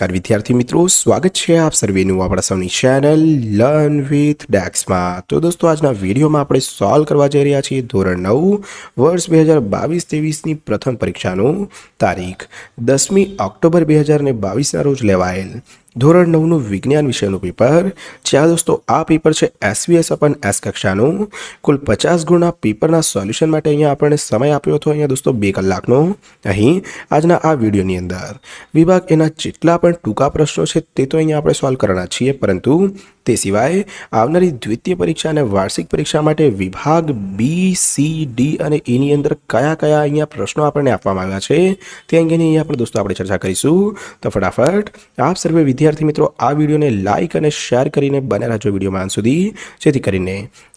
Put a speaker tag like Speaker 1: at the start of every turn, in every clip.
Speaker 1: નમસ્કાર વિદ્યાર્થી મિત્રો સ્વાગત છે આપ સર્વેનું આપણા સૌની ચેનલ લર્ન વિથ ડેક્સમાં તો દોસ્તો આજના વિડીયોમાં આપણે સોલ્વ કરવા જઈ રહ્યા છીએ ધોરણ નવ વર્ષ બે હજાર બાવીસ ત્રેવીસની પ્રથમ પરીક્ષાનું તારીખ દસમી ઓક્ટોબર બે હજાર બાવીસના રોજ લેવાયેલ ધોરણ નવનું વિજ્ઞાન વિષયનું પેપર જ્યાં દોસ્તો આ પેપર છે એસવીએસ અપન એસ કક્ષાનું કુલ પચાસ ગુણના પેપરના સોલ્યુશન માટે અહીંયા આપણને સમય આપ્યો હતો અહીંયા દોસ્તો બે કલાકનો અહીં આજના આ વિડીયોની અંદર વિભાગ એના જેટલા પણ ટૂંકા પ્રશ્નો છે તે તો અહીંયા આપણે સોલ્વ કરવાના છીએ પરંતુ તે સિવાય આવનારી દ્વિતીય પરીક્ષા અને વાર્ષિક પરીક્ષા માટે વિભાગ બી સી ડી અને એની e અંદર કયા કયા અહીંયા પ્રશ્નો આપણને આપવામાં આવ્યા છે તે અંગેની અહીંયા પણ દોસ્તો આપણે ચર્ચા કરીશું તો ફટાફટ આપ સર્વે વિદ્યાર્થી વિદ્યાર્થી મિત્રો આ વિડીયોને લાઇક અને શેર કરીને બને રાજો વિડીયોમાં આન સુધી જેથી કરીને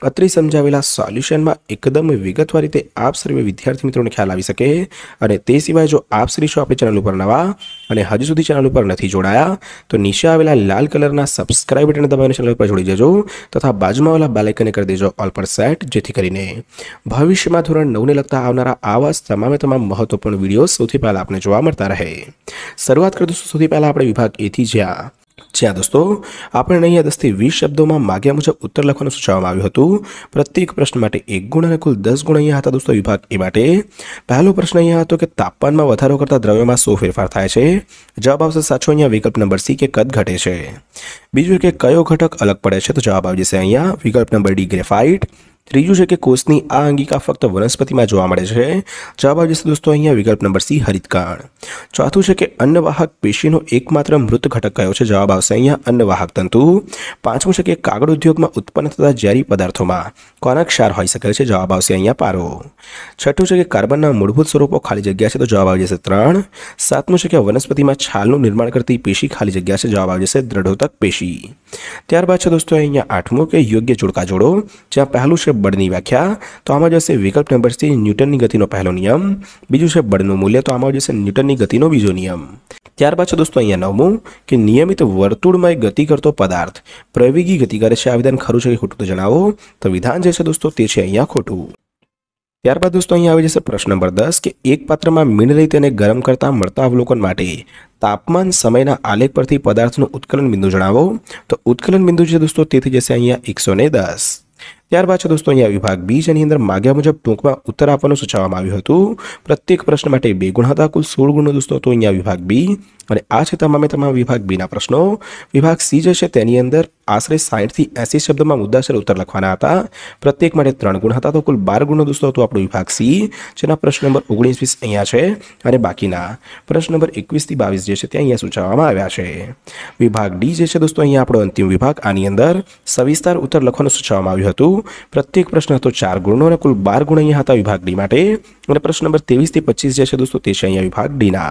Speaker 1: અત્રે સમજાવેલા સોલ્યુશનમાં એકદમ વિગતવાર રીતે આપ સર્વે વિદ્યાર્થી મિત્રોને ખ્યાલ આવી શકે અને તે સિવાય જો આપ શ્રી છો આપણી ચેનલ ઉપર નવા અને હજુ સુધી ચેનલ ઉપર નથી જોડાયા તો નીચે આવેલા લાલ કલરના સબસ્ક્રાઇબ બટન દબાવીને ચેનલ ઉપર જોડી જજો તથા બાજુમાં આવેલા બાલેકને કરી દેજો ઓલ પર સેટ જેથી કરીને ભવિષ્યમાં ધોરણ નવને લગતા આવનારા આવા તમામે તમામ મહત્વપૂર્ણ વિડીયો સૌથી પહેલાં આપણે જોવા મળતા રહે શરૂઆત કરીશું સૌથી પહેલાં આપણે વિભાગ એથી જ્યાં જ્યાં દોસ્તો આપણને અહીંયા દસથી વીસ શબ્દોમાં માગ્યા મુજબ ઉત્તર લખવાનું સૂચવવામાં આવ્યું હતું પ્રત્યેક પ્રશ્ન માટે એક ગુણ અને કુલ દસ ગુણ અહીંયા હતા દોસ્તો વિભાગ એ માટે પહેલો પ્રશ્ન અહીંયા હતો કે તાપમાનમાં વધારો કરતા દ્રવ્યમાં શું ફેરફાર થાય છે જવાબ આવશે સાચો અહીંયા વિકલ્પ નંબર સી કે કદ ઘટે છે બીજું કે કયો ઘટક અલગ પડે છે તો જવાબ આવી જશે અહીંયા વિકલ્પ નંબર ડી ગ્રેફાઇટ ત્રીજું છે કે કોષની આ અંગિકા ફક્ત વનસ્પતિમાં જોવા મળે છે જવાબ આવશે દોસ્તો અહીંયા વિકલ્પ નંબર સી હરિતકાળ ચોથું છે કે અન્નવાહક પેશીનો એકમાત્ર મૃત ઘટક કયો છે જવાબ આવશે અહીંયા અન્નવાહક તંતુ પાંચમું છે કે કાગળ ઉદ્યોગમાં ઉત્પન્ન થતા ઝેરી પદાર્થોમાં કોના ક્ષાર હોઈ શકે છે જવાબ આવશે અહીંયા પારો છઠ્ઠું છે કે કાર્બનના મૂળભૂત સ્વરૂપો ખાલી જગ્યા છે તો જવાબ આવી જશે ત્રણ સાતમું છે કે વનસ્પતિમાં છાલનું નિર્માણ કરતી પેશી ખાલી જગ્યા છે જવાબ આવી જશે દ્રઢોતક પેશી ત્યારબાદ છે દોસ્તો અહીંયા આઠમું કે યોગ્ય જોડકા જોડો જ્યાં પહેલું છે બળની વ્યાખ્યા તો આમાં જશે વિકલ્પ નંબર સી ન્યૂટનની ગતિનો પહેલો નિયમ બીજું છે બળનું મૂલ્ય તો આમાં જશે ન્યૂટનની ગતિનો બીજો નિયમ ત્યારબાદ છે દોસ્તો અહીંયા નવમું કે નિયમિત વર્તુળમાં ગતિ કરતો પદાર્થ પ્રયોગી ગતિ કરે છે આ વિધાન ખરું છે કે ખોટું તો જણાવો તો વિધાન જે છે દોસ્તો તે છે અહીંયા ખોટું ત્યારબાદ દોસ્તો અહીં આવી જશે પ્રશ્ન નંબર દસ કે એક પાત્રમાં મીણ લઈ તેને ગરમ કરતા મળતા અવલોકન માટે તાપમાન સમયના આલેખ પરથી પદાર્થનું ઉત્કલન બિંદુ જણાવો તો ઉત્કલન બિંદુ છે દોસ્તો તેથી જશે અહીંયા એકસો ને દસ ત્યારબાદ છે દોસ્તો અહીંયા વિભાગ બી જેની અંદર માગ્યા મુજબ ટૂંકમાં ઉત્તર આપવાનું સૂચવવામાં આવ્યું હતું પ્રત્યેક પ્રશ્ન માટે બે ગુણ હતા કુલ સોળ ગુણ દોસ્તો તો અહીંયા વિભાગ બી અને આ છે તમામે તમામ વિભાગ બીના પ્રશ્નો વિભાગ સી જે છે તેની અંદર આશરે સાહીઠથી એસી શબ્દમાં મુદ્દાસર ઉત્તર લખવાના હતા પ્રત્યેક માટે ત્રણ ગુણ હતા તો કુલ બાર ગુણો દોસ્તો હતો આપણો વિભાગ સી જેના પ્રશ્ન નંબર ઓગણીસ વીસ અહીંયા છે અને બાકીના પ્રશ્ન નંબર એકવીસથી બાવીસ જે છે ત્યાં અહીંયા સૂચવવામાં આવ્યા છે વિભાગ ડી જે છે દોસ્તો અહીંયા આપણો અંતિમ વિભાગ આની અંદર સવિસ્તાર ઉત્તર લખવાનું સૂચવવામાં આવ્યું હતું પ્રત્યેક પ્રશ્ન હતો ચાર ગુણનો અને કુલ બાર ગુણ અહીંયા હતા વિભાગ ડી માટે અને પ્રશ્ન નંબર ત્રેવીસથી પચીસ જે છે દોસ્તો તે છે અહીંયા વિભાગ ડીના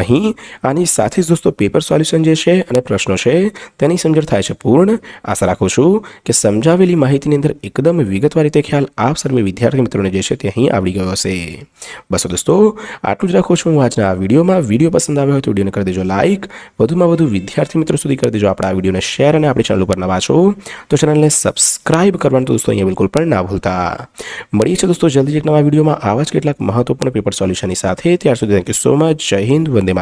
Speaker 1: અહીં આની સાથે જ દોસ્તો પેપર સોલ્યુશન જે છે અને પ્રશ્નો છે તેની સમજણ થાય છે પૂર્ણ આશા રાખું છું કે સમજાવેલી માહિતીની અંદર એકદમ વિગતવાર રીતે ખ્યાલ આપ સર્વે વિદ્યાર્થી મિત્રોને જે છે તે અહીં આવડી ગયો હશે બસો દોસ્તો આટલું જ રાખું છું હું આજના આ વિડીયોમાં વિડીયો પસંદ આવ્યો હોય તો વિડીયોને કરી દેજો લાઇક વધુમાં વધુ વિદ્યાર્થી મિત્રો સુધી કરી દેજો આપણા આ વિડીયોને શેર અને આપણી ચેનલ ઉપર નવા છો તો ચેનલને સબસ્ક્રાઇબ કરવાનું તો દોસ્તો અહીંયા બિલકુલ પણ ના ભૂલતા મળીએ છીએ દોસ્તો જલ્દી જ એક નવા વિડીયોમાં આવા જ કેટલાક મહત્વપૂર્ણ પેપર સોલ્યુશનની સાથે ત્યાર સુધી થેન્ક યુ સો મચ જય हिन्द वन्दे